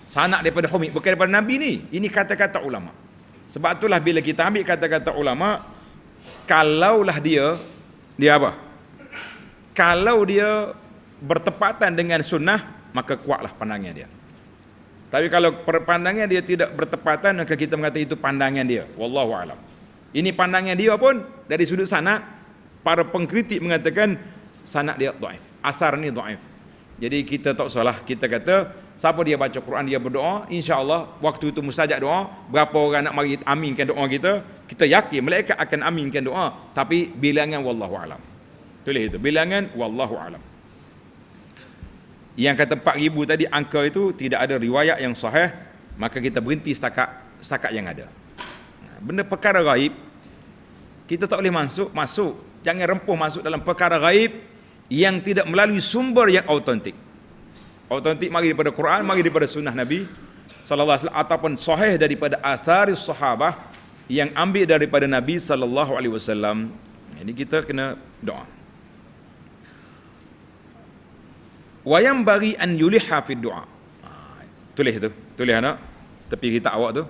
Speaker 1: sanad daripada humid bukan daripada nabi ni ini kata-kata ulama sebab itulah bila kita ambil kata-kata ulama kalaulah dia dia apa? Kalau dia bertepatan dengan sunnah, maka kuatlah pandangnya dia. Tapi kalau pandangan dia tidak bertepatan, maka kita mengatakan itu pandangan dia. Wallahu a'lam. Ini pandangan dia pun dari sudut sana para pengkritik mengatakan sana dia dhaif. Asar ni dhaif. Jadi kita tak salah kita kata siapa dia baca Quran dia berdoa, Insyaallah waktu itu mustajab doa, berapa orang nak mari aminkan doa kita, kita yakin malaikat akan aminkan doa tapi bilangan wallahu alam tulis itu bilangan wallahu alam yang kata 4000 tadi angka itu tidak ada riwayat yang sahih maka kita berhenti setakat setakat yang ada benda perkara gaib kita tak boleh masuk masuk jangan rempuh masuk dalam perkara gaib yang tidak melalui sumber yang autentik autentik mari daripada Quran mari daripada sunnah Nabi sallallahu alaihi wasallam ataupun sahih daripada asar sahabah yang ambil daripada Nabi sallallahu alaihi wasallam. Ini kita kena doa. Wa yang bagi an yuliha fi doa. Ha, tulis tu, tulis anak. Tapi kita awak tu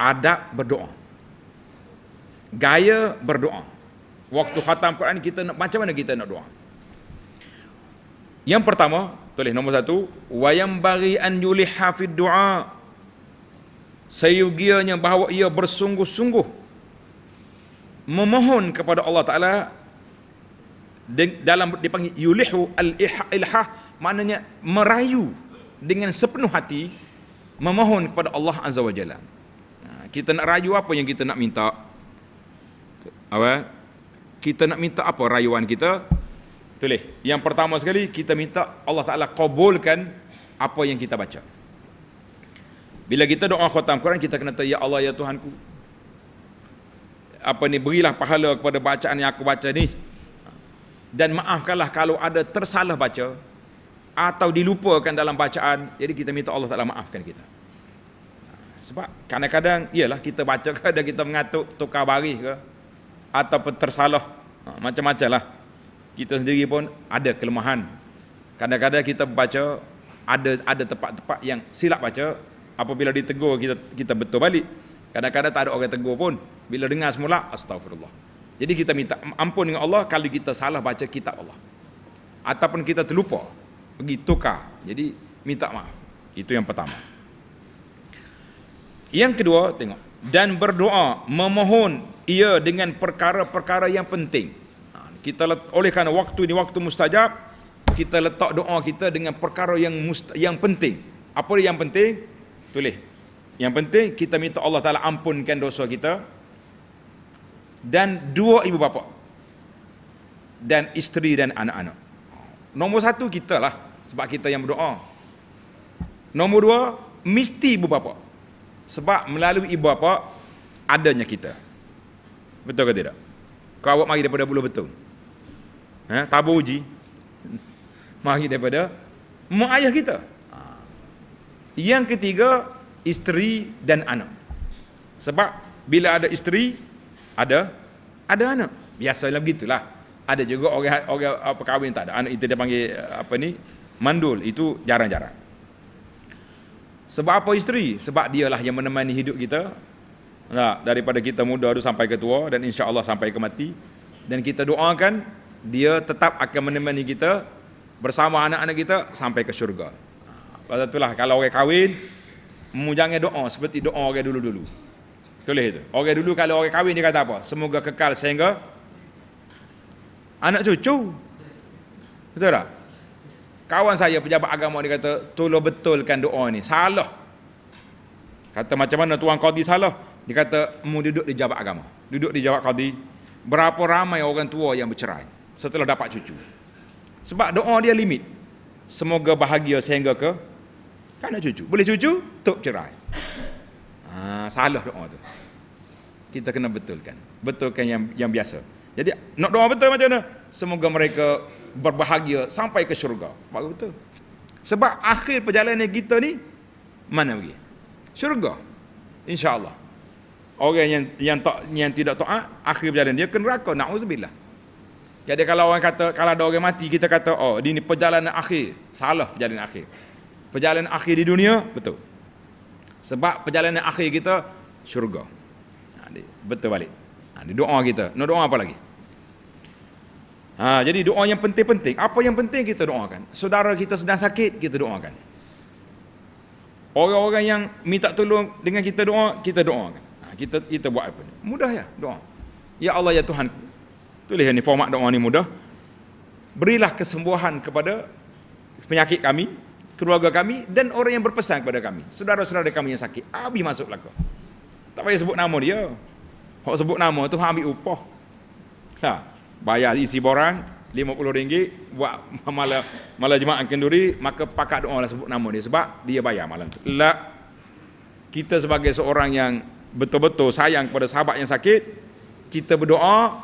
Speaker 1: adab berdoa. Gaya berdoa. Waktu khatam Quran kita nak macam mana kita nak doa? Yang pertama, tulis nombor satu. Wa yang bagi an yuliha fi doa seyugianya bahawa ia bersungguh-sungguh memohon kepada Allah Ta'ala dalam dipanggil yulihu al-ilha maknanya merayu dengan sepenuh hati memohon kepada Allah Azza wa Jalla ha, kita nak rayu apa yang kita nak minta apa kita nak minta apa rayuan kita tulis yang pertama sekali kita minta Allah Ta'ala kabulkan apa yang kita baca bila kita doa khatam Quran kita kena tanya ya Allah ya Tuhanku. Apa ni berilah pahala kepada bacaan yang aku baca ni. Dan maafkanlah kalau ada tersalah baca atau dilupakan dalam bacaan. Jadi kita minta Allah Taala maafkan kita. Sebab kadang-kadang iyalah kita baca ke dan kita mengatuk tukar baris ke ataupun tersalah ha, macam-macam lah kita sendiri pun ada kelemahan kadang-kadang kita baca ada ada tempat-tempat yang silap baca apabila ditegur kita kita betul balik. Kadang-kadang tak ada orang tegur pun. Bila dengar semula, astagfirullah. Jadi kita minta ampun dengan Allah kalau kita salah baca kitab Allah. Ataupun kita terlupa. Pergi tukar. Jadi minta maaf. Itu yang pertama. Yang kedua, tengok. Dan berdoa, memohon ia dengan perkara-perkara yang penting. Ha, kita let, oleh kerana waktu ini waktu mustajab, kita letak doa kita dengan perkara yang musta, yang penting. Apa yang penting? Tulis. Yang penting kita minta Allah Ta'ala ampunkan dosa kita. Dan dua ibu bapa. Dan isteri dan anak-anak. Nombor satu kita lah. Sebab kita yang berdoa. Nombor dua, mesti ibu bapa. Sebab melalui ibu bapa, adanya kita. Betul ke tidak? Kau awak mari daripada bulu betul. Ha? Tabur uji. (laughs) Mari daripada mak ayah kita. Yang ketiga, isteri dan anak. Sebab bila ada isteri, ada ada anak. Biasalah begitulah. Ada juga orang ha- orang apa eh, kahwin tak ada anak itu dia panggil eh, apa ni? Mandul itu jarang-jarang. Sebab apa isteri? Sebab dialah yang menemani hidup kita. Nah, daripada kita muda tu sampai ke tua dan insya-Allah sampai ke mati dan kita doakan dia tetap akan menemani kita bersama anak-anak kita sampai ke syurga. Sebab itulah kalau orang kahwin memujangnya doa seperti doa orang dulu-dulu. Tulis itu. Orang dulu kalau orang kahwin dia kata apa? Semoga kekal sehingga anak cucu. Betul tak? Kawan saya pejabat agama dia kata tolong betulkan doa ni. Salah. Kata macam mana tuan qadi salah? Dia kata mu duduk di jabat agama. Duduk di jabat qadi. Berapa ramai orang tua yang bercerai setelah dapat cucu? Sebab doa dia limit. Semoga bahagia sehingga ke Kan nak cucu. Boleh cucu, tok cerai. Ha, salah doa tu. Kita kena betulkan. Betulkan yang yang biasa. Jadi nak doa betul macam mana? Semoga mereka berbahagia sampai ke syurga. Baru betul. Sebab akhir perjalanan kita ni mana pergi? Syurga. Insya-Allah. Orang yang yang tak yang tidak taat akhir perjalanan dia ke neraka. Nauzubillah. Jadi kalau orang kata kalau ada orang mati kita kata oh ini perjalanan akhir. Salah perjalanan akhir perjalanan akhir di dunia betul sebab perjalanan akhir kita syurga ha, betul balik ha, doa kita no doa apa lagi ha, jadi doa yang penting-penting apa yang penting kita doakan saudara kita sedang sakit kita doakan orang-orang yang minta tolong dengan kita doa kita doakan ha, kita kita buat apa mudah ya doa ya Allah ya Tuhan tulis ni format doa ni mudah berilah kesembuhan kepada penyakit kami keluarga kami dan orang yang berpesan kepada kami. Saudara-saudara kami yang sakit. Abi masuklah lah Tak payah sebut nama dia. Kalau sebut nama tu ambil upah. Ha, bayar isi borang RM50 buat (laughs) malam malam jemaah kenduri maka pakat doa lah sebut nama dia sebab dia bayar malam tu. Lah kita sebagai seorang yang betul-betul sayang kepada sahabat yang sakit kita berdoa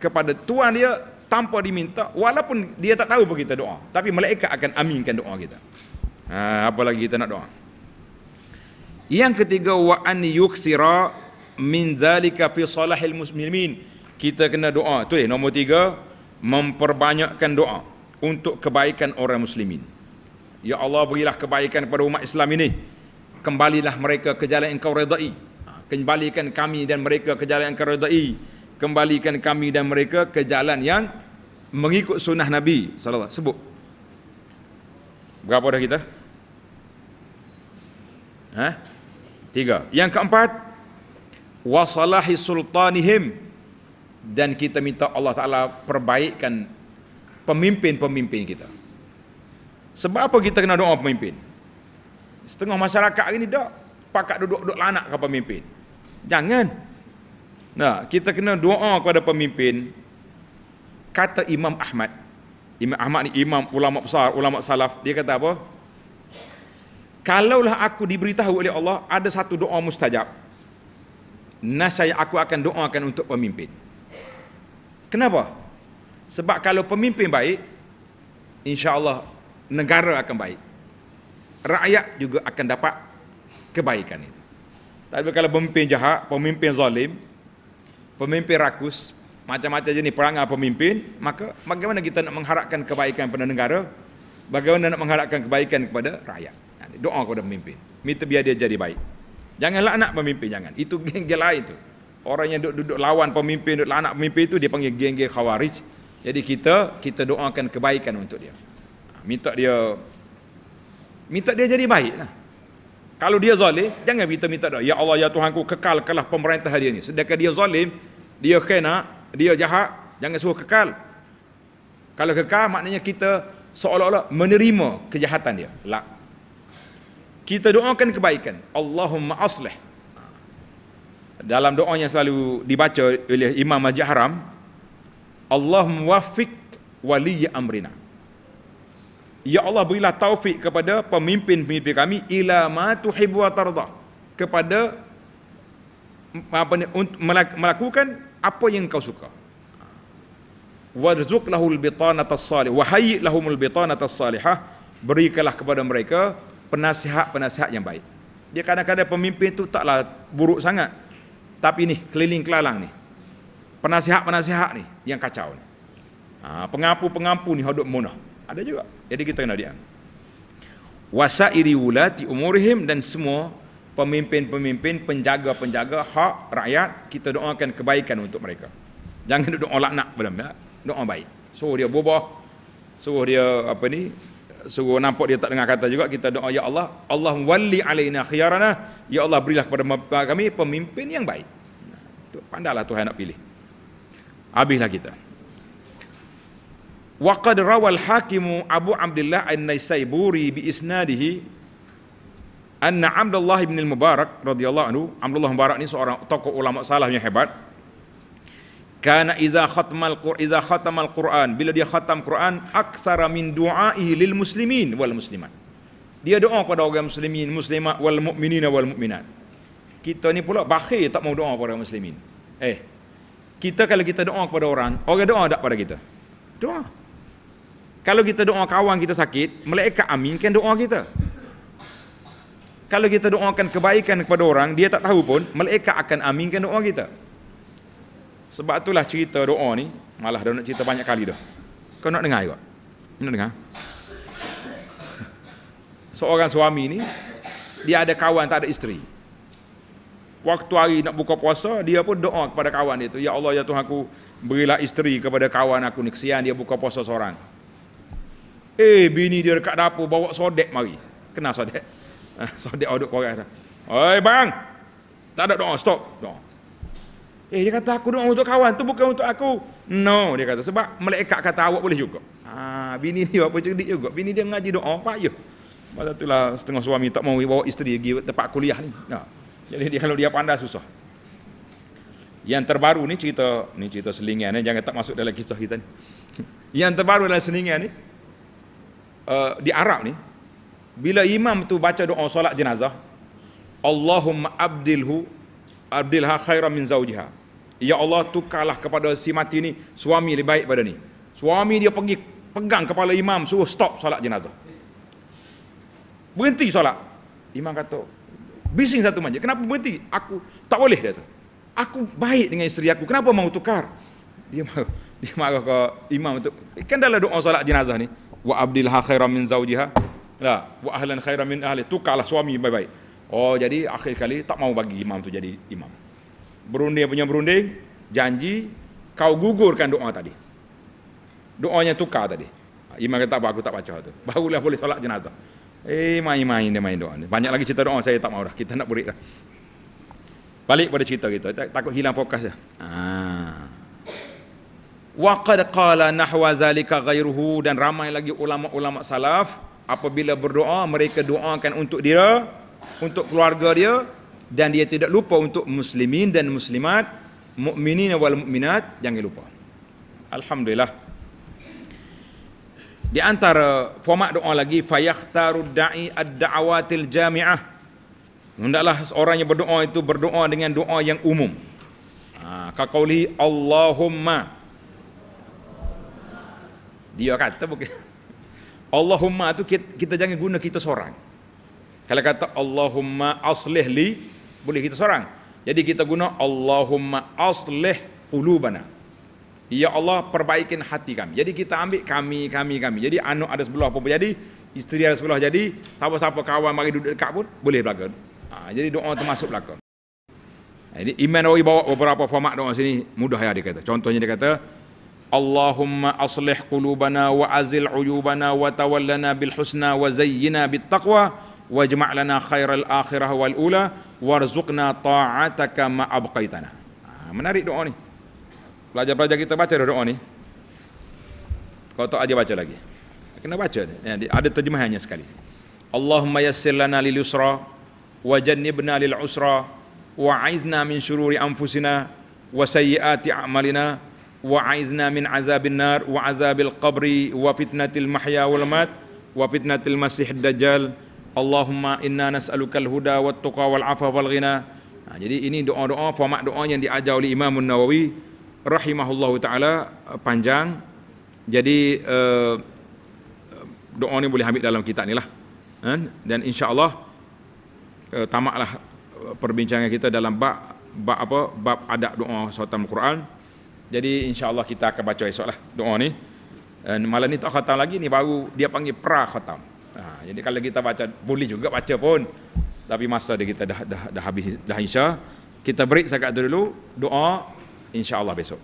Speaker 1: kepada Tuhan dia tanpa diminta walaupun dia tak tahu pun kita doa tapi malaikat akan aminkan doa kita ha, apa lagi kita nak doa yang ketiga wa an yukthira min zalika fi salahil muslimin kita kena doa tu dia nombor tiga memperbanyakkan doa untuk kebaikan orang muslimin ya Allah berilah kebaikan kepada umat Islam ini kembalilah mereka ke jalan yang kau redai ha, kembalikan kami dan mereka ke jalan yang kau redai kembalikan kami dan mereka ke jalan yang mengikut sunnah Nabi SAW. Sebut. Berapa dah kita? Ha? Tiga. Yang keempat, wasalahi sultanihim dan kita minta Allah Ta'ala perbaikkan pemimpin-pemimpin kita. Sebab apa kita kena doa pemimpin? Setengah masyarakat ini dah pakat duduk-duduk lanak ke pemimpin. Jangan. Jangan. Nah, kita kena doa kepada pemimpin. Kata Imam Ahmad. Imam Ahmad ni imam ulama besar, ulama salaf. Dia kata apa? Kalaulah aku diberitahu oleh Allah ada satu doa mustajab. Nasaya aku akan doakan untuk pemimpin. Kenapa? Sebab kalau pemimpin baik, insya-Allah negara akan baik. Rakyat juga akan dapat kebaikan itu. Tapi kalau pemimpin jahat, pemimpin zalim, pemimpin rakus, macam-macam jenis perangai pemimpin, maka bagaimana kita nak mengharapkan kebaikan kepada negara? Bagaimana nak mengharapkan kebaikan kepada rakyat? Doa kepada pemimpin. Minta biar dia jadi baik. Jangan laknat pemimpin, jangan. Itu geng lain itu. Orang yang duduk-duduk lawan pemimpin, duduk laknat pemimpin itu, dia panggil geng-geng khawarij. Jadi kita, kita doakan kebaikan untuk dia. Ha, minta dia, minta dia jadi baik lah. Kalau dia zalim, jangan kita minta doa. Ya Allah, ya Tuhanku, kekal kalah pemerintah dia ini. Sedangkan dia zalim, dia kena dia jahat jangan suruh kekal kalau kekal maknanya kita seolah-olah menerima kejahatan dia lah kita doakan kebaikan Allahumma aslih dalam doa yang selalu dibaca oleh Imam Masjid Haram Allahumma wafiq wali amrina Ya Allah berilah taufik kepada pemimpin-pemimpin kami ila ma tuhibbu wa tardah kepada apa ni, melakukan apa yang kau suka warzuq lahul bitanata salih wa hayyi lahumul bitanata salihah berikanlah kepada mereka penasihat-penasihat yang baik dia kadang-kadang pemimpin itu taklah buruk sangat tapi ni keliling kelalang ni penasihat-penasihat ni yang kacau ni ha, pengampu-pengampu ni hadut munah ada juga jadi kita kena diam wasairi wulati umurihim dan semua pemimpin-pemimpin, penjaga-penjaga hak rakyat, kita doakan kebaikan untuk mereka. Jangan doa laknak pada mereka. Doa baik. Suruh dia berubah. Suruh dia apa ni? Suruh nampak dia tak dengar kata juga. Kita doa, Ya Allah, Allah wali alaina khiyarana. Ya Allah, berilah kepada kami pemimpin yang baik. Pandalah Tuhan nak pilih. Habislah kita. Waqad rawal hakimu Abu Abdullah an-Naisaiburi bi isnadihi anna Abdullah bin mubarak radhiyallahu anhu Abdullah Mubarak ni seorang tokoh ulama salaf yang hebat kana iza khatmal qur'an iza khatamal qur'an bila dia khatam Quran aksara min du'ai lil muslimin wal muslimat dia doa kepada orang muslimin muslimat wal mu'minin wal mu'minat kita ni pula bakhil tak mau doa kepada muslimin eh kita kalau kita doa kepada orang orang doa tak pada kita doa kalau kita doa kawan kita sakit malaikat amin kan doa kita kalau kita doakan kebaikan kepada orang, dia tak tahu pun, malaikat akan aminkan doa kita. Sebab itulah cerita doa ni, malah dah nak cerita banyak kali dah. Kau nak dengar juga? Nak dengar? (laughs) Seorang suami ni, dia ada kawan tak ada isteri. Waktu hari nak buka puasa, dia pun doa kepada kawan dia tu. Ya Allah, ya Tuhan aku, berilah isteri kepada kawan aku ni. Kesian dia buka puasa seorang. Eh, bini dia dekat dapur, bawa sodek mari. kena sodek? (laughs) so dia duduk korang dah. Oi bang. Tak ada doa, stop. Doa. Eh dia kata aku doa untuk kawan tu bukan untuk aku. No dia kata sebab malaikat kata awak boleh juga. Ha bini dia apa cerdik juga. Bini dia ngaji doa apa ya. Masa itulah setengah suami tak mau bawa isteri pergi tempat kuliah ni. Nah. Jadi dia kalau dia pandai susah. Yang terbaru ni cerita ni cerita selingan ni jangan tak masuk dalam kisah kita ni. (laughs) Yang terbaru dalam selingan ni uh, di Arab ni bila imam tu baca doa solat jenazah Allahumma abdilhu abdilha khairan min zaujiha ya Allah tukarlah kepada si mati ni suami lebih baik pada ni suami dia pergi pegang kepala imam suruh stop solat jenazah berhenti solat imam kata bising satu manja kenapa berhenti aku tak boleh dia tu aku baik dengan isteri aku kenapa mau tukar dia marah dia marah ke imam tu kan dalam doa solat jenazah ni wa abdilha khairan min zaujiha Ya, buat ahlan khairan min ahli tukarlah suami baik-baik. Oh, jadi akhir kali tak mau bagi imam tu jadi imam. Berunding punya berunding, janji kau gugurkan doa tadi. Doanya tukar tadi. Imam kata apa aku tak baca tu. (laughs) Barulah boleh solat jenazah. Eh main-main dia main doa ni. Banyak lagi cerita doa saya tak mau dah. Kita nak break dah. Balik pada cerita kita. Takut hilang fokus dah. Ha. Waqad qala nahwa zalika ghairuhu dan ramai lagi ulama-ulama salaf apabila berdoa mereka doakan untuk dia untuk keluarga dia dan dia tidak lupa untuk muslimin dan muslimat mukminin wal mukminat jangan lupa alhamdulillah di antara format doa lagi fayakhtaru da'i ad-da'awatil jami'ah hendaklah seorang yang berdoa itu berdoa dengan doa yang umum ha kauli allahumma dia kata bukan Allahumma tu kita, kita jangan guna kita seorang. Kalau kata Allahumma aslih li boleh kita seorang. Jadi kita guna Allahumma aslih qulubana. Ya Allah perbaikin hati kami. Jadi kita ambil kami kami kami. Jadi anu ada sebelah apa jadi, isteri ada sebelah jadi, siapa-siapa kawan mari duduk dekat pun boleh belaka. Ha, jadi doa termasuk belaka. Ha, jadi iman orang bawa beberapa format doa sini mudah ya dia kata. Contohnya dia kata اللهم أصلح قلوبنا وأزل عيوبنا وتولنا بالحسنى وزينا بالتقوى واجمع لنا خير الآخرة والأولى وارزقنا طاعتك ما أبقيتنا menarik doa ni pelajar-pelajar kita baca doa ni kau tak aja baca lagi kena baca ni ada terjemahannya sekali Allahumma yassir lana lil usra wa jannibna lil usra wa aizna min syururi anfusina wa sayyiati a'malina min al-nar, وعيذنا من عذاب النار وعذاب القبر وفتنة المحيا والمات وفتنة المسيح الدجال اللهم إنا نسألك الهدى والتقى والعفو والغنى Nah, jadi ini doa-doa format doa yang diajar oleh Imam Nawawi rahimahullahu taala eh, panjang. Jadi uh, doa ni boleh ambil dalam kitab ni lah. Kan? Dan insyaallah uh, tamaklah perbincangan kita dalam bab bab apa bab adab doa sultan Al-Quran. Jadi insyaAllah kita akan baca esok lah doa ni. Dan malam ni tak khatam lagi ni baru dia panggil pra khatam. Ha, jadi kalau kita baca boleh juga baca pun. Tapi masa dia kita dah, dah, dah habis dah insya. Kita break sekejap dulu. Doa insyaAllah besok.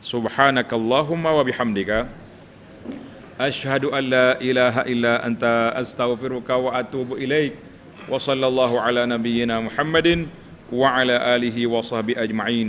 Speaker 1: Subhanakallahumma wa bihamdika. Ashhadu an la ilaha illa anta astaghfiruka wa atubu ilaik. Wa sallallahu ala nabiyyina Muhammadin wa ala alihi wa sahbihi ajma'in.